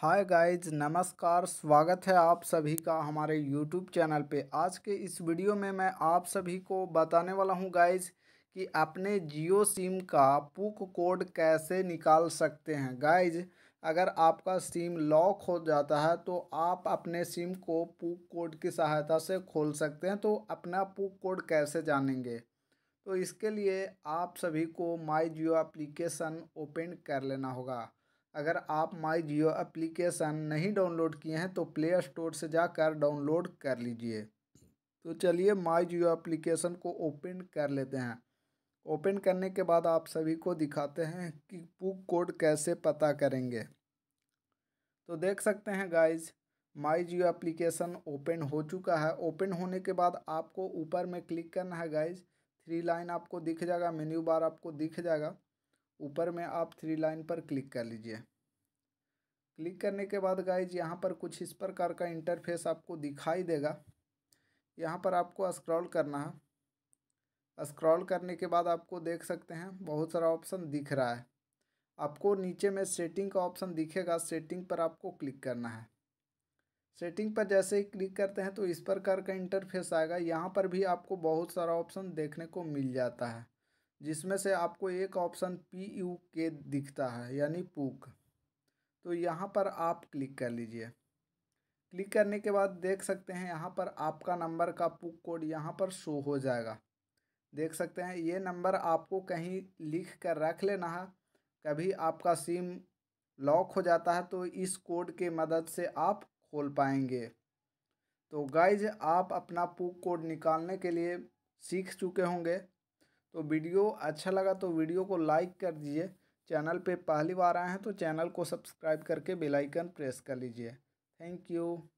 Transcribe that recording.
hi guys नमस्कार स्वागत है आप सभी का हमारे यूट्यूब चैनल पे आज के इस वीडियो में मैं आप सभी को बताने वाला हूँ गाइज कि अपने जियो सिम का पुक कोड कैसे निकाल सकते हैं गाइज अगर आपका सिम लॉक हो जाता है तो आप अपने सिम को पुक कोड की सहायता से खोल सकते हैं तो अपना पुक कोड कैसे जानेंगे तो इसके लिए आप सभी को माई जियो अप्लीकेशन ओपन कर लेना होगा अगर आप माई जियो अप्लीकेशन नहीं डाउनलोड किए हैं तो प्ले स्टोर से जाकर डाउनलोड कर लीजिए तो चलिए माई जियो एप्लीकेशन को ओपन कर लेते हैं ओपन करने के बाद आप सभी को दिखाते हैं कि बुक कोड कैसे पता करेंगे तो देख सकते हैं guys my Jio application open हो चुका है ओपन होने के बाद आपको ऊपर में क्लिक करना है गाइज थ्री लाइन आपको दिख जाएगा मेन्यू बार आपको दिख जाएगा ऊपर में आप थ्री लाइन पर क्लिक कर लीजिए क्लिक करने के बाद गाइज यहाँ पर कुछ इस प्रकार का इंटरफेस आपको दिखाई देगा यहाँ पर आपको स्क्रॉल करना है स्क्रॉल करने के बाद आपको देख सकते हैं बहुत सारा ऑप्शन दिख रहा है आपको नीचे में सेटिंग का ऑप्शन दिखेगा सेटिंग पर आपको क्लिक करना है सेटिंग पर जैसे ही क्लिक करते हैं तो इस प्रकार का इंटरफेस आएगा यहाँ पर भी आपको बहुत सारा ऑप्शन देखने को मिल जाता है जिसमें से आपको एक ऑप्शन पी यू के दिखता है यानी पुक तो यहाँ पर आप क्लिक कर लीजिए क्लिक करने के बाद देख सकते हैं यहाँ पर आपका नंबर का पुक कोड यहाँ पर शो हो जाएगा देख सकते हैं ये नंबर आपको कहीं लिख कर रख लेना है कभी आपका सिम लॉक हो जाता है तो इस कोड के मदद से आप खोल पाएंगे तो गाइज आप अपना पुक कोड निकालने के लिए सीख चुके होंगे तो वीडियो अच्छा लगा तो वीडियो को लाइक कर दीजिए चैनल पे पहली बार आए हैं तो चैनल को सब्सक्राइब करके बेल आइकन प्रेस कर लीजिए थैंक यू